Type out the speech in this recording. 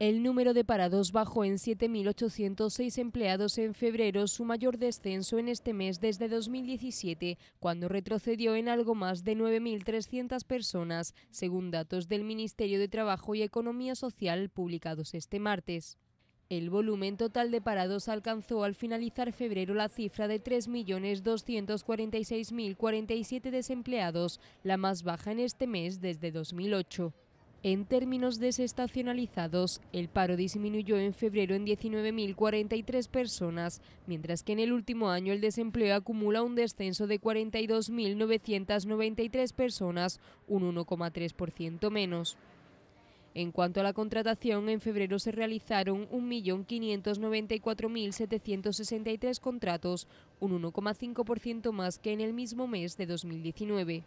El número de parados bajó en 7.806 empleados en febrero, su mayor descenso en este mes desde 2017, cuando retrocedió en algo más de 9.300 personas, según datos del Ministerio de Trabajo y Economía Social publicados este martes. El volumen total de parados alcanzó al finalizar febrero la cifra de 3.246.047 desempleados, la más baja en este mes desde 2008. En términos desestacionalizados, el paro disminuyó en febrero en 19.043 personas, mientras que en el último año el desempleo acumula un descenso de 42.993 personas, un 1,3% menos. En cuanto a la contratación, en febrero se realizaron 1.594.763 contratos, un 1,5% más que en el mismo mes de 2019.